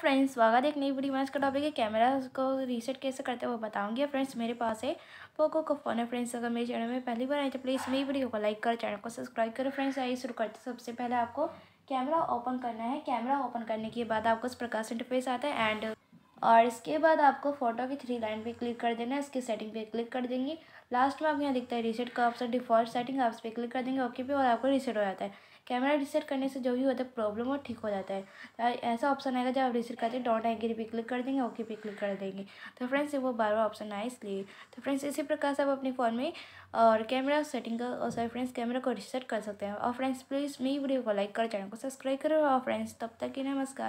friends स्वागत एक नई वीडियो में आज टॉपिक है कैमरा को रीसेट कैसे करते हैं वो बताऊंगी फ्रेंड्स मेरे पास है पोको का फ़ोन है फ्रेंड्स अगर मेरे चैनल में पहली बार आए तो प्लीज़ मेरी वीडियो को लाइक करो चैनल को सब्सक्राइब करो फ्रेंड्स आइए शुरू करते सबसे पहले आपको कैमरा ओपन करना है कैमरा ओपन करने के बाद आपको इस प्रकार से इंटरफेस आता है एंड और इसके बाद आपको फ़ोटो की थ्री लाइन पे क्लिक कर देना है इसके सेटिंग पे क्लिक कर देंगे लास्ट में आप यहाँ दिखता है रीसेट का ऑप्शन डिफ़ॉल्ट सेटिंग आप इस पर क्लिक कर देंगे ओके पे और आपको रीसेट हो जाता है कैमरा रीसेट करने से जो भी होता है प्रॉब्लम वो ठीक हो जाता है तो ऐसा ऑप्शन आएगा जब आप रीसेट करते हैं डॉट एंग्री पे क्लिक कर देंगे ओके पे क्लिक कर देंगे तो फ्रेंड्स वो बार बार ऑप्शन आए इसलिए तो फ्रेंड्स इसी प्रकार से आप अपने फ़ोन में और कैमरा सेटिंग का और सॉरी फ्रेंड्स कैमरा को रीसेट कर सकते हैं और फ्रेंड्स प्लीज़ मेरी वीडियो को लाइक कर चैनल को सब्सक्राइब करो और फ्रेंड्स तब तक ही नमस्कार